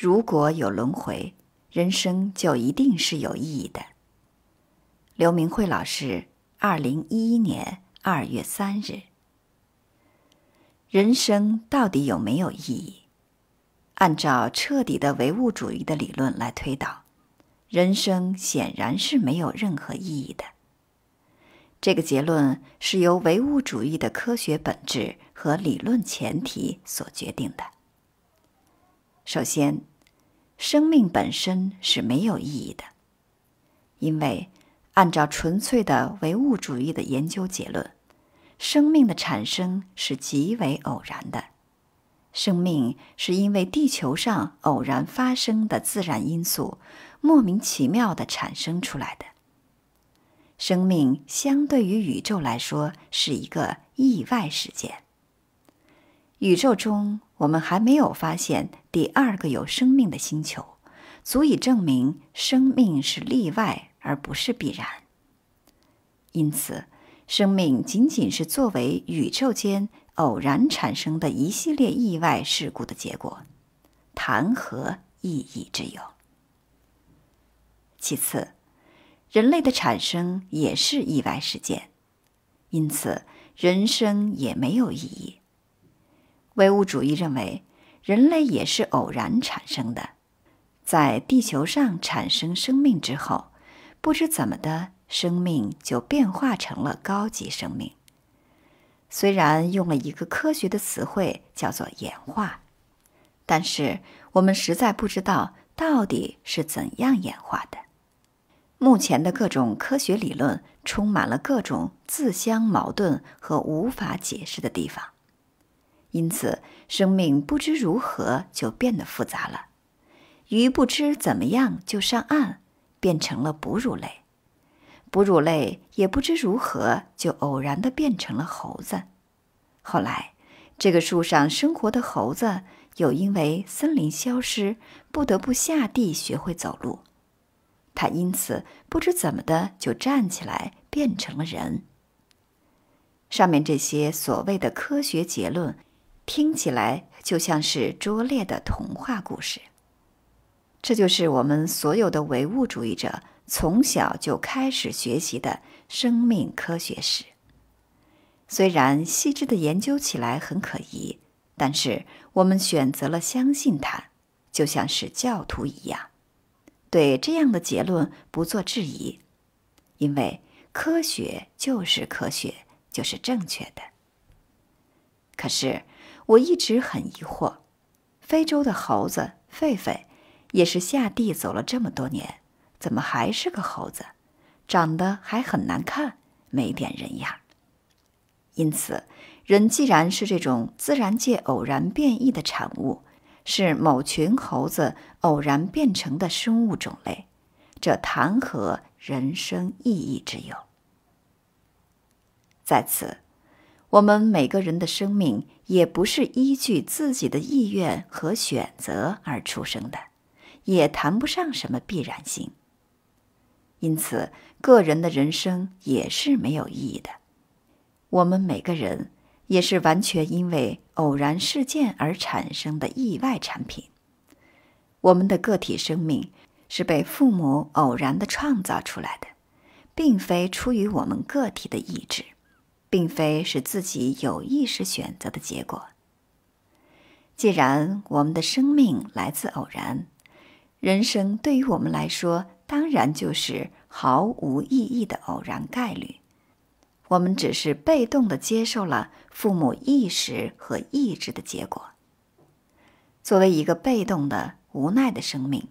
如果有轮回，人生就一定是有意义的。刘明慧老师，二零一一年二月三日。人生到底有没有意义？按照彻底的唯物主义的理论来推导，人生显然是没有任何意义的。这个结论是由唯物主义的科学本质和理论前提所决定的。首先，生命本身是没有意义的，因为按照纯粹的唯物主义的研究结论，生命的产生是极为偶然的。生命是因为地球上偶然发生的自然因素，莫名其妙的产生出来的。生命相对于宇宙来说是一个意外事件。宇宙中。我们还没有发现第二个有生命的星球，足以证明生命是例外而不是必然。因此，生命仅仅是作为宇宙间偶然产生的一系列意外事故的结果，谈何意义之有？其次，人类的产生也是意外事件，因此人生也没有意义。唯物主义认为，人类也是偶然产生的。在地球上产生生命之后，不知怎么的，生命就变化成了高级生命。虽然用了一个科学的词汇叫做“演化”，但是我们实在不知道到底是怎样演化的。目前的各种科学理论充满了各种自相矛盾和无法解释的地方。因此，生命不知如何就变得复杂了。鱼不知怎么样就上岸，变成了哺乳类。哺乳类也不知如何就偶然地变成了猴子。后来，这个树上生活的猴子又因为森林消失，不得不下地学会走路。他因此不知怎么的就站起来，变成了人。上面这些所谓的科学结论。听起来就像是拙劣的童话故事。这就是我们所有的唯物主义者从小就开始学习的生命科学史。虽然细致的研究起来很可疑，但是我们选择了相信它，就像是教徒一样，对这样的结论不做质疑，因为科学就是科学，就是正确的。可是。我一直很疑惑，非洲的猴子狒狒也是下地走了这么多年，怎么还是个猴子，长得还很难看，没点人样。因此，人既然是这种自然界偶然变异的产物，是某群猴子偶然变成的生物种类，这谈何人生意义之有？在此。我们每个人的生命也不是依据自己的意愿和选择而出生的，也谈不上什么必然性。因此，个人的人生也是没有意义的。我们每个人也是完全因为偶然事件而产生的意外产品。我们的个体生命是被父母偶然的创造出来的，并非出于我们个体的意志。并非是自己有意识选择的结果。既然我们的生命来自偶然，人生对于我们来说，当然就是毫无意义的偶然概率。我们只是被动的接受了父母意识和意志的结果。作为一个被动的无奈的生命，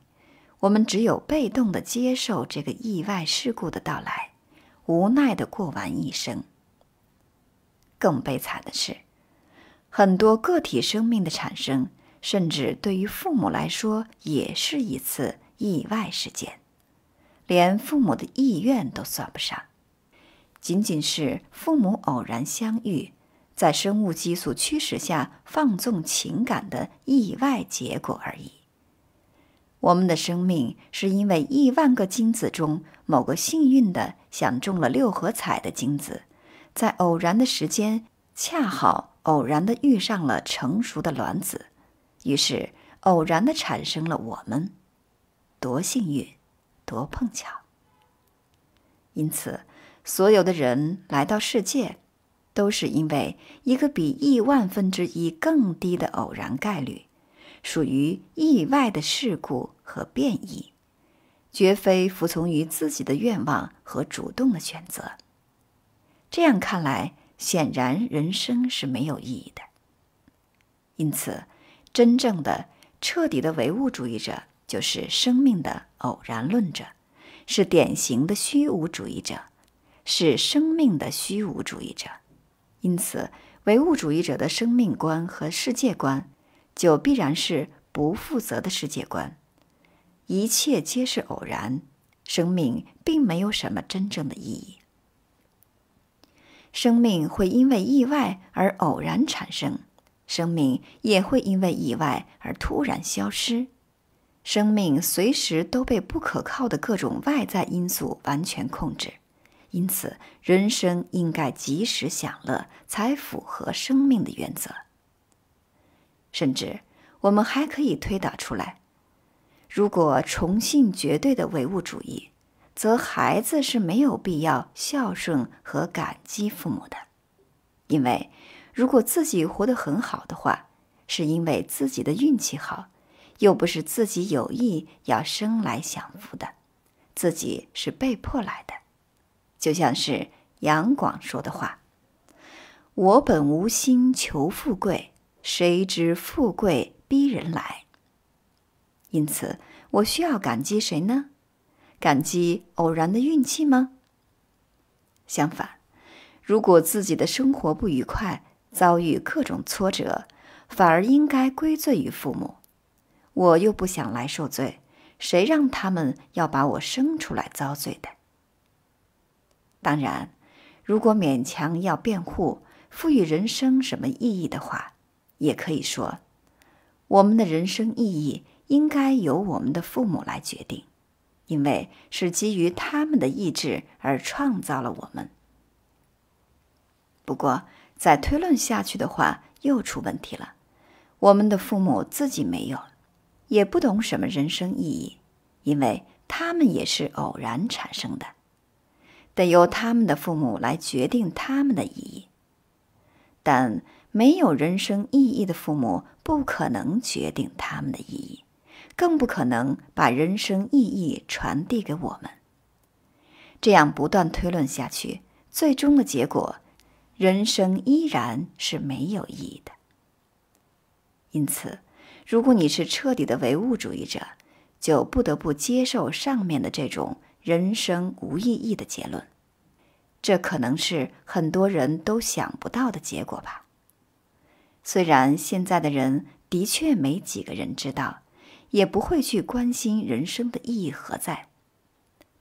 我们只有被动的接受这个意外事故的到来，无奈的过完一生。更悲惨的是，很多个体生命的产生，甚至对于父母来说也是一次意外事件，连父母的意愿都算不上，仅仅是父母偶然相遇，在生物激素驱使下放纵情感的意外结果而已。我们的生命是因为亿万个精子中某个幸运的想中了六合彩的精子。在偶然的时间，恰好偶然的遇上了成熟的卵子，于是偶然的产生了我们。多幸运，多碰巧！因此，所有的人来到世界，都是因为一个比亿万分之一更低的偶然概率，属于意外的事故和变异，绝非服从于自己的愿望和主动的选择。这样看来，显然人生是没有意义的。因此，真正的、彻底的唯物主义者就是生命的偶然论者，是典型的虚无主义者，是生命的虚无主义者。因此，唯物主义者的生命观和世界观就必然是不负责的世界观。一切皆是偶然，生命并没有什么真正的意义。生命会因为意外而偶然产生，生命也会因为意外而突然消失。生命随时都被不可靠的各种外在因素完全控制，因此人生应该及时享乐才符合生命的原则。甚至我们还可以推导出来：如果崇信绝对的唯物主义。则孩子是没有必要孝顺和感激父母的，因为如果自己活得很好的话，是因为自己的运气好，又不是自己有意要生来享福的，自己是被迫来的。就像是杨广说的话：“我本无心求富贵，谁知富贵逼人来。”因此，我需要感激谁呢？感激偶然的运气吗？相反，如果自己的生活不愉快，遭遇各种挫折，反而应该归罪于父母。我又不想来受罪，谁让他们要把我生出来遭罪的？当然，如果勉强要辩护，赋予人生什么意义的话，也可以说，我们的人生意义应该由我们的父母来决定。因为是基于他们的意志而创造了我们。不过，再推论下去的话，又出问题了。我们的父母自己没有，也不懂什么人生意义，因为他们也是偶然产生的，得由他们的父母来决定他们的意义。但没有人生意义的父母，不可能决定他们的意义。更不可能把人生意义传递给我们。这样不断推论下去，最终的结果，人生依然是没有意义的。因此，如果你是彻底的唯物主义者，就不得不接受上面的这种人生无意义的结论。这可能是很多人都想不到的结果吧。虽然现在的人的确没几个人知道。也不会去关心人生的意义何在，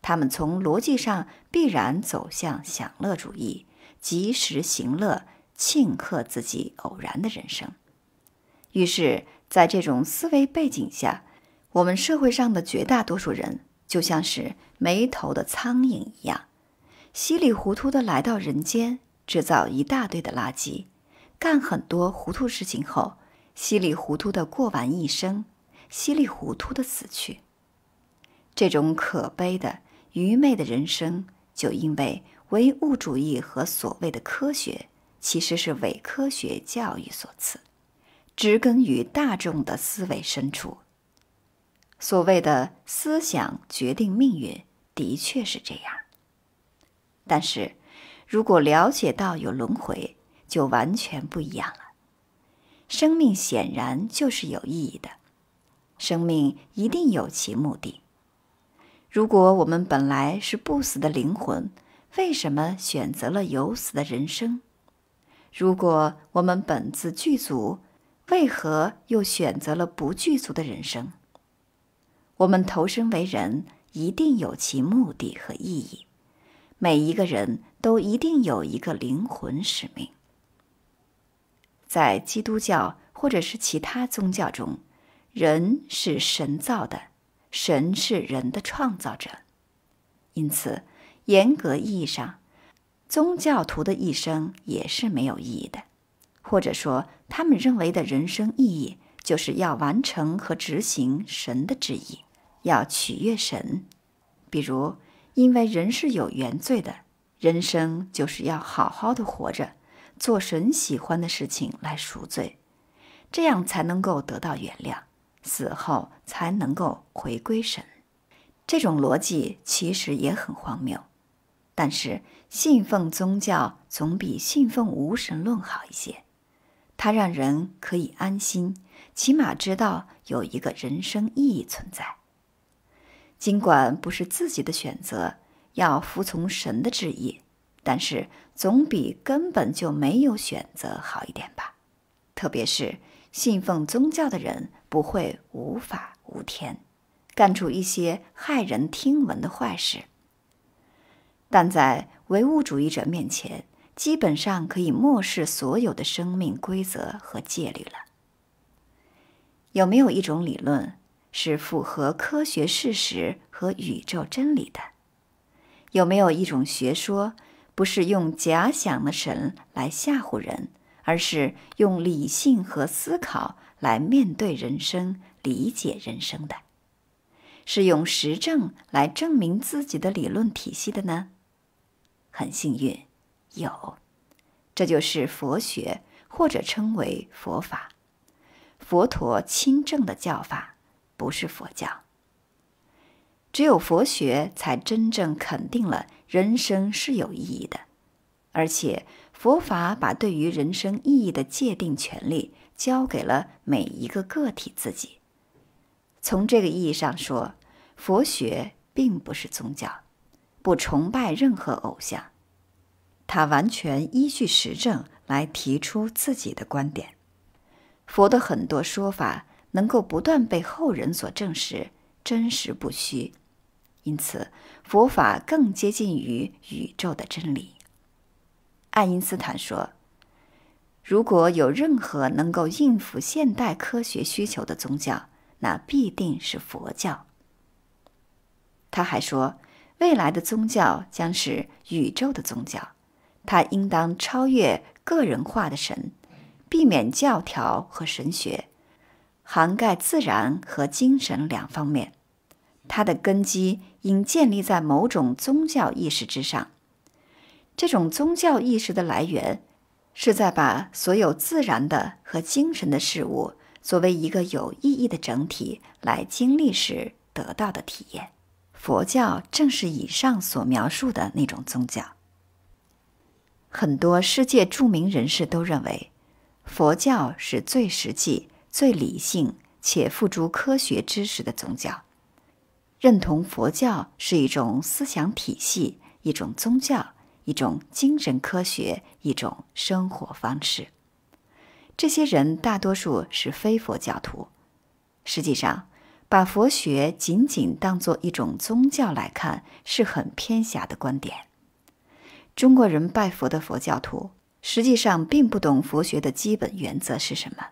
他们从逻辑上必然走向享乐主义，及时行乐，庆贺自己偶然的人生。于是，在这种思维背景下，我们社会上的绝大多数人就像是没头的苍蝇一样，稀里糊涂的来到人间，制造一大堆的垃圾，干很多糊涂事情后，稀里糊涂的过完一生。稀里糊涂的死去，这种可悲的愚昧的人生，就因为唯物主义和所谓的科学其实是伪科学教育所赐，植根于大众的思维深处。所谓的“思想决定命运”，的确是这样。但是，如果了解到有轮回，就完全不一样了。生命显然就是有意义的。生命一定有其目的。如果我们本来是不死的灵魂，为什么选择了有死的人生？如果我们本自具足，为何又选择了不具足的人生？我们投身为人，一定有其目的和意义。每一个人都一定有一个灵魂使命。在基督教或者是其他宗教中。人是神造的，神是人的创造者，因此，严格意义上，宗教徒的一生也是没有意义的，或者说，他们认为的人生意义就是要完成和执行神的旨意，要取悦神。比如，因为人是有原罪的，人生就是要好好的活着，做神喜欢的事情来赎罪，这样才能够得到原谅。死后才能够回归神，这种逻辑其实也很荒谬。但是信奉宗教总比信奉无神论好一些，它让人可以安心，起码知道有一个人生意义存在。尽管不是自己的选择，要服从神的旨意，但是总比根本就没有选择好一点吧。特别是信奉宗教的人。不会无法无天，干出一些骇人听闻的坏事。但在唯物主义者面前，基本上可以漠视所有的生命规则和戒律了。有没有一种理论是符合科学事实和宇宙真理的？有没有一种学说不是用假想的神来吓唬人，而是用理性和思考？来面对人生、理解人生的，是用实证来证明自己的理论体系的呢？很幸运，有，这就是佛学，或者称为佛法、佛陀亲证的教法，不是佛教。只有佛学才真正肯定了人生是有意义的，而且佛法把对于人生意义的界定权利。交给了每一个个体自己。从这个意义上说，佛学并不是宗教，不崇拜任何偶像，它完全依据实证来提出自己的观点。佛的很多说法能够不断被后人所证实，真实不虚，因此佛法更接近于宇宙的真理。爱因斯坦说。如果有任何能够应付现代科学需求的宗教，那必定是佛教。他还说，未来的宗教将是宇宙的宗教，它应当超越个人化的神，避免教条和神学，涵盖自然和精神两方面。它的根基应建立在某种宗教意识之上，这种宗教意识的来源。是在把所有自然的和精神的事物作为一个有意义的整体来经历时得到的体验。佛教正是以上所描述的那种宗教。很多世界著名人士都认为，佛教是最实际、最理性且付诸科学知识的宗教。认同佛教是一种思想体系，一种宗教。一种精神科学，一种生活方式。这些人大多数是非佛教徒。实际上，把佛学仅仅当作一种宗教来看，是很偏狭的观点。中国人拜佛的佛教徒，实际上并不懂佛学的基本原则是什么。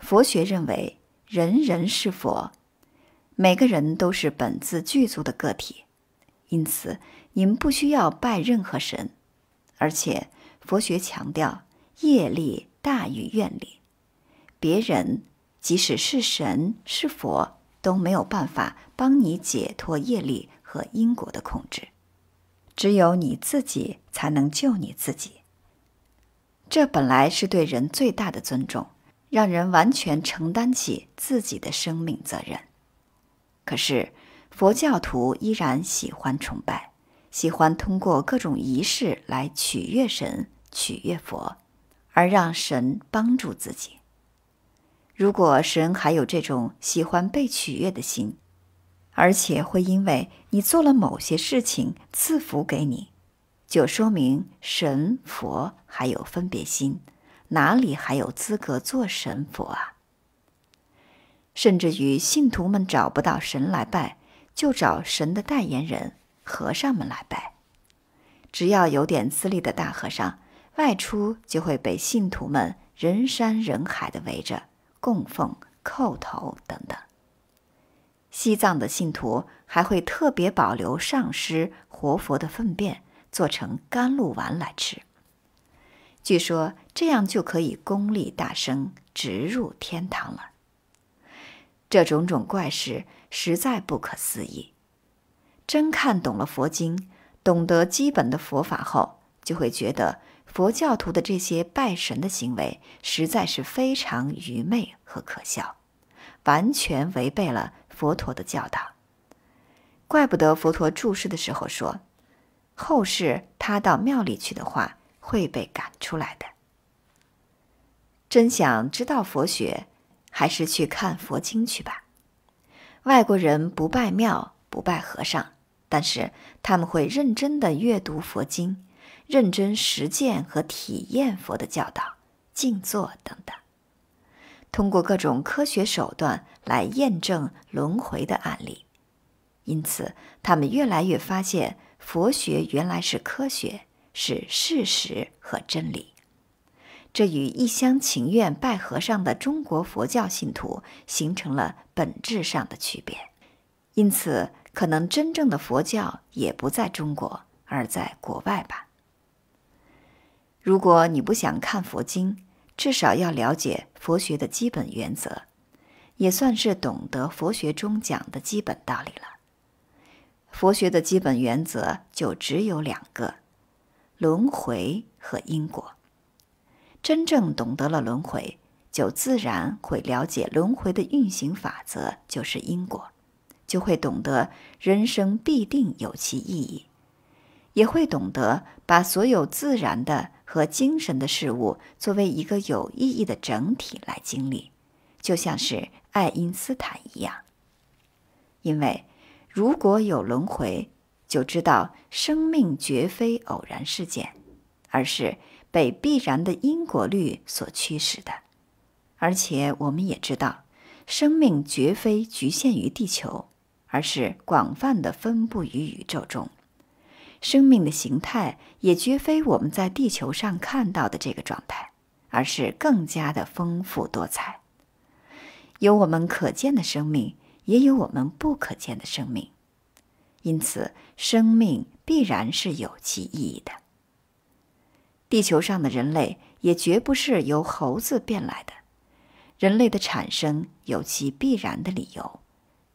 佛学认为，人人是佛，每个人都是本自具足的个体，因此。你们不需要拜任何神，而且佛学强调业力大于愿力，别人即使是神是佛都没有办法帮你解脱业力和因果的控制，只有你自己才能救你自己。这本来是对人最大的尊重，让人完全承担起自己的生命责任。可是佛教徒依然喜欢崇拜。喜欢通过各种仪式来取悦神、取悦佛，而让神帮助自己。如果神还有这种喜欢被取悦的心，而且会因为你做了某些事情赐福给你，就说明神佛还有分别心，哪里还有资格做神佛啊？甚至于信徒们找不到神来拜，就找神的代言人。和尚们来拜，只要有点资历的大和尚外出，就会被信徒们人山人海的围着供奉、叩头等等。西藏的信徒还会特别保留上师活佛的粪便，做成甘露丸来吃。据说这样就可以功力大升，直入天堂了。这种种怪事实在不可思议。真看懂了佛经，懂得基本的佛法后，就会觉得佛教徒的这些拜神的行为实在是非常愚昧和可笑，完全违背了佛陀的教导。怪不得佛陀注释的时候说，后世他到庙里去的话会被赶出来的。真想知道佛学，还是去看佛经去吧。外国人不拜庙，不拜和尚。但是他们会认真的阅读佛经，认真实践和体验佛的教导，静坐等等，通过各种科学手段来验证轮回的案例。因此，他们越来越发现佛学原来是科学，是事实和真理。这与一厢情愿拜和尚的中国佛教信徒形成了本质上的区别。因此。可能真正的佛教也不在中国，而在国外吧。如果你不想看佛经，至少要了解佛学的基本原则，也算是懂得佛学中讲的基本道理了。佛学的基本原则就只有两个：轮回和因果。真正懂得了轮回，就自然会了解轮回的运行法则就是因果。就会懂得人生必定有其意义，也会懂得把所有自然的和精神的事物作为一个有意义的整体来经历，就像是爱因斯坦一样。因为如果有轮回，就知道生命绝非偶然事件，而是被必然的因果律所驱使的。而且我们也知道，生命绝非局限于地球。而是广泛的分布于宇宙中，生命的形态也绝非我们在地球上看到的这个状态，而是更加的丰富多彩。有我们可见的生命，也有我们不可见的生命。因此，生命必然是有其意义的。地球上的人类也绝不是由猴子变来的，人类的产生有其必然的理由。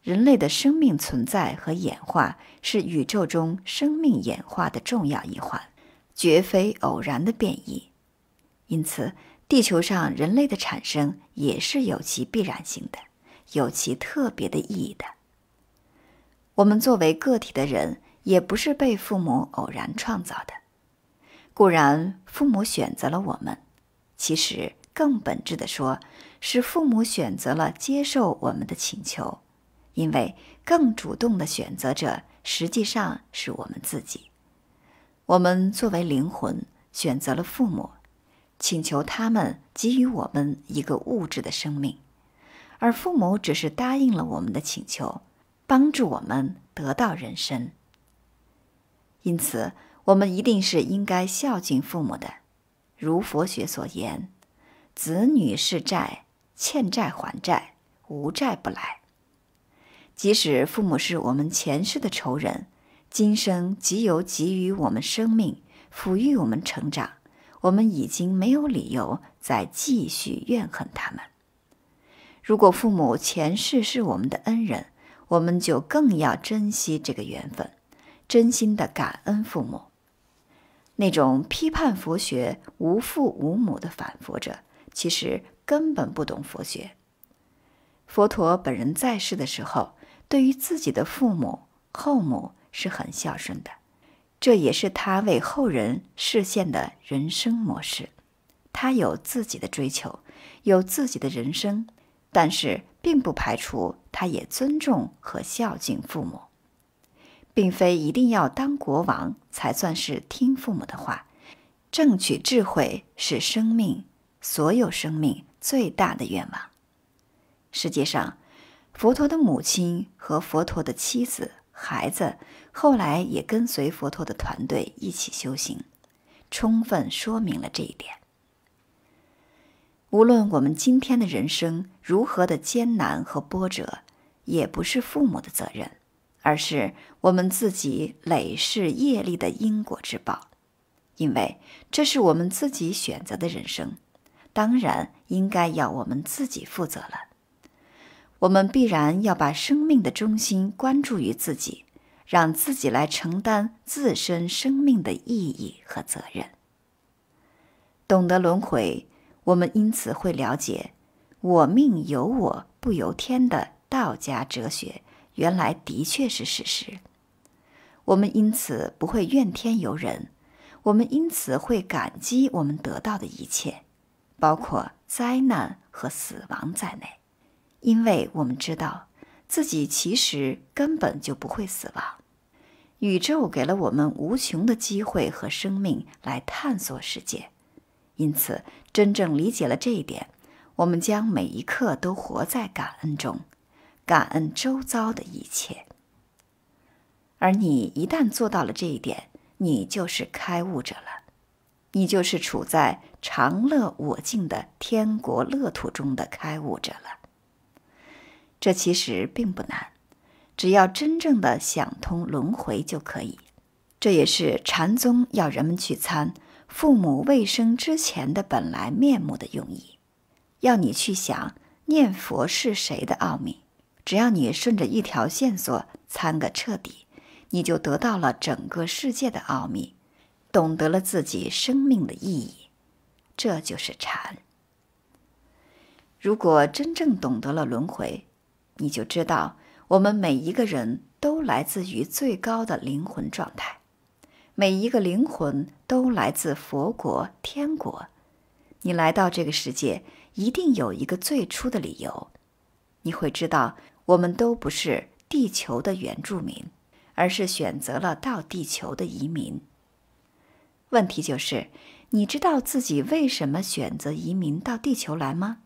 人类的生命存在和演化是宇宙中生命演化的重要一环，绝非偶然的变异。因此，地球上人类的产生也是有其必然性的，有其特别的意义的。我们作为个体的人，也不是被父母偶然创造的。固然，父母选择了我们，其实更本质的说，是父母选择了接受我们的请求。因为更主动的选择者，实际上是我们自己。我们作为灵魂，选择了父母，请求他们给予我们一个物质的生命，而父母只是答应了我们的请求，帮助我们得到人生。因此，我们一定是应该孝敬父母的。如佛学所言，子女是债，欠债还债，无债不来。即使父母是我们前世的仇人，今生既有给予我们生命、抚育我们成长，我们已经没有理由再继续怨恨他们。如果父母前世是我们的恩人，我们就更要珍惜这个缘分，真心的感恩父母。那种批判佛学、无父无母的反佛者，其实根本不懂佛学。佛陀本人在世的时候。对于自己的父母、后母是很孝顺的，这也是他为后人实现的人生模式。他有自己的追求，有自己的人生，但是并不排除他也尊重和孝敬父母，并非一定要当国王才算是听父母的话。争取智慧是生命所有生命最大的愿望。世界上。佛陀的母亲和佛陀的妻子、孩子后来也跟随佛陀的团队一起修行，充分说明了这一点。无论我们今天的人生如何的艰难和波折，也不是父母的责任，而是我们自己累世业力的因果之报。因为这是我们自己选择的人生，当然应该要我们自己负责了。我们必然要把生命的中心关注于自己，让自己来承担自身生命的意义和责任。懂得轮回，我们因此会了解“我命由我不由天”的道家哲学，原来的确是事实。我们因此不会怨天尤人，我们因此会感激我们得到的一切，包括灾难和死亡在内。因为我们知道自己其实根本就不会死亡，宇宙给了我们无穷的机会和生命来探索世界。因此，真正理解了这一点，我们将每一刻都活在感恩中，感恩周遭的一切。而你一旦做到了这一点，你就是开悟者了，你就是处在长乐我净的天国乐土中的开悟者了。这其实并不难，只要真正的想通轮回就可以。这也是禅宗要人们去参父母未生之前的本来面目的用意，要你去想念佛是谁的奥秘。只要你顺着一条线索参个彻底，你就得到了整个世界的奥秘，懂得了自己生命的意义。这就是禅。如果真正懂得了轮回，你就知道，我们每一个人都来自于最高的灵魂状态，每一个灵魂都来自佛国、天国。你来到这个世界，一定有一个最初的理由。你会知道，我们都不是地球的原住民，而是选择了到地球的移民。问题就是，你知道自己为什么选择移民到地球来吗？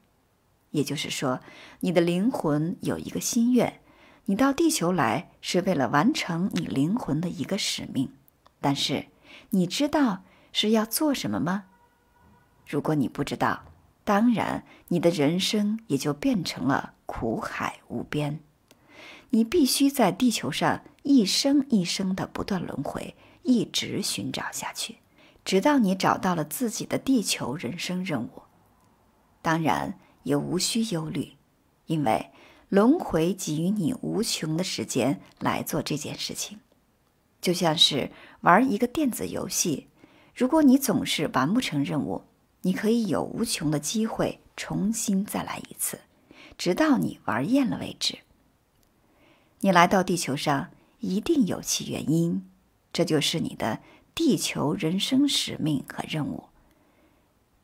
也就是说，你的灵魂有一个心愿，你到地球来是为了完成你灵魂的一个使命。但是，你知道是要做什么吗？如果你不知道，当然，你的人生也就变成了苦海无边。你必须在地球上一生一生的不断轮回，一直寻找下去，直到你找到了自己的地球人生任务。当然。也无需忧虑，因为轮回给予你无穷的时间来做这件事情。就像是玩一个电子游戏，如果你总是完不成任务，你可以有无穷的机会重新再来一次，直到你玩厌了为止。你来到地球上一定有其原因，这就是你的地球人生使命和任务。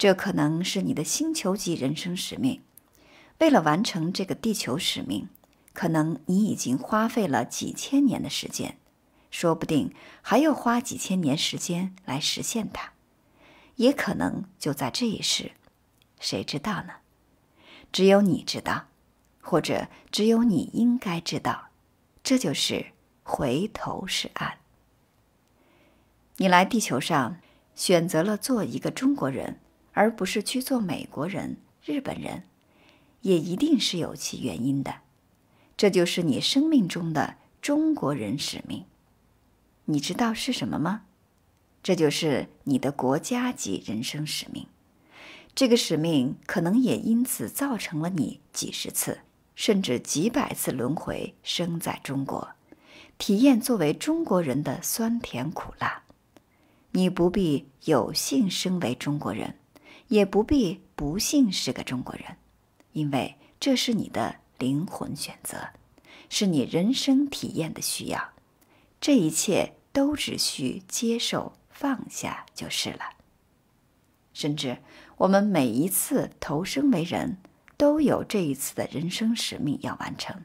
这可能是你的星球级人生使命。为了完成这个地球使命，可能你已经花费了几千年的时间，说不定还要花几千年时间来实现它。也可能就在这一世，谁知道呢？只有你知道，或者只有你应该知道。这就是回头是岸。你来地球上，选择了做一个中国人。而不是去做美国人、日本人，也一定是有其原因的。这就是你生命中的中国人使命。你知道是什么吗？这就是你的国家级人生使命。这个使命可能也因此造成了你几十次甚至几百次轮回生在中国，体验作为中国人的酸甜苦辣。你不必有幸身为中国人。也不必不幸是个中国人，因为这是你的灵魂选择，是你人生体验的需要。这一切都只需接受、放下就是了。甚至我们每一次投生为人，都有这一次的人生使命要完成，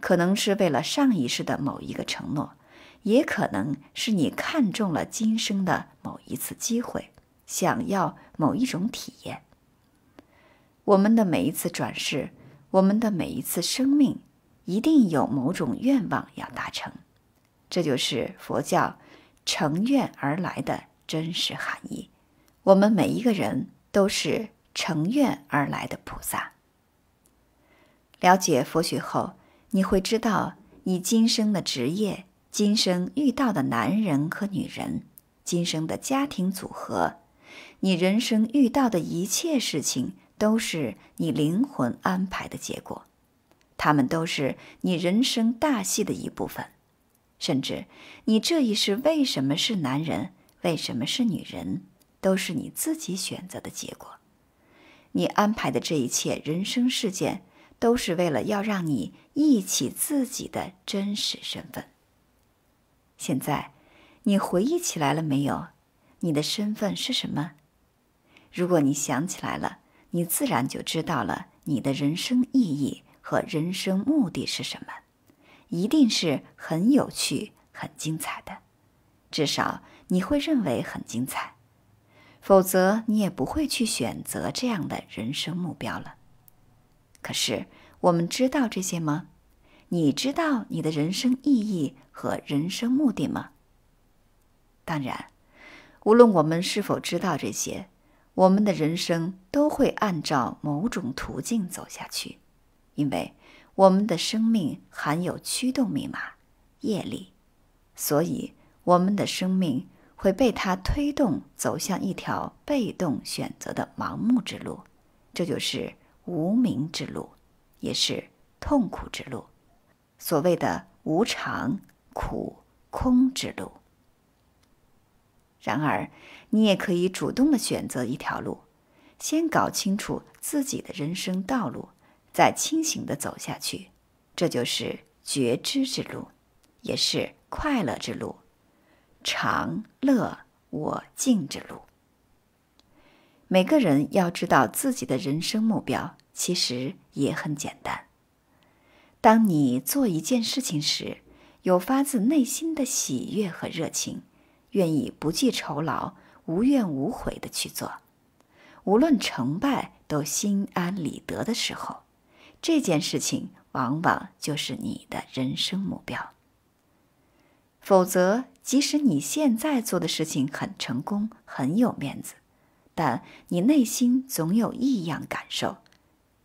可能是为了上一世的某一个承诺，也可能是你看中了今生的某一次机会。想要某一种体验，我们的每一次转世，我们的每一次生命，一定有某种愿望要达成，这就是佛教成愿而来的真实含义。我们每一个人都是成愿而来的菩萨。了解佛学后，你会知道你今生的职业、今生遇到的男人和女人、今生的家庭组合。你人生遇到的一切事情都是你灵魂安排的结果，他们都是你人生大戏的一部分。甚至你这一世为什么是男人，为什么是女人，都是你自己选择的结果。你安排的这一切人生事件，都是为了要让你忆起自己的真实身份。现在，你回忆起来了没有？你的身份是什么？如果你想起来了，你自然就知道了你的人生意义和人生目的是什么，一定是很有趣、很精彩的，至少你会认为很精彩，否则你也不会去选择这样的人生目标了。可是，我们知道这些吗？你知道你的人生意义和人生目的吗？当然，无论我们是否知道这些。我们的人生都会按照某种途径走下去，因为我们的生命含有驱动密码、业力，所以我们的生命会被它推动走向一条被动选择的盲目之路，这就是无名之路，也是痛苦之路，所谓的无常、苦、空之路。然而，你也可以主动的选择一条路，先搞清楚自己的人生道路，再清醒的走下去。这就是觉知之路，也是快乐之路，常乐我净之路。每个人要知道自己的人生目标，其实也很简单。当你做一件事情时，有发自内心的喜悦和热情。愿意不计酬劳、无怨无悔的去做，无论成败都心安理得的时候，这件事情往往就是你的人生目标。否则，即使你现在做的事情很成功、很有面子，但你内心总有异样感受，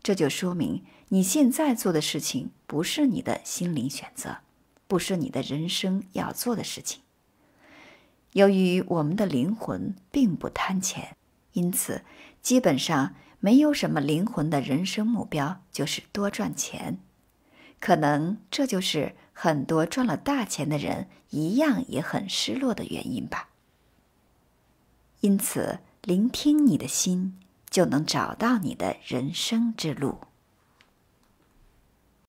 这就说明你现在做的事情不是你的心灵选择，不是你的人生要做的事情。由于我们的灵魂并不贪钱，因此基本上没有什么灵魂的人生目标就是多赚钱。可能这就是很多赚了大钱的人一样也很失落的原因吧。因此，聆听你的心，就能找到你的人生之路。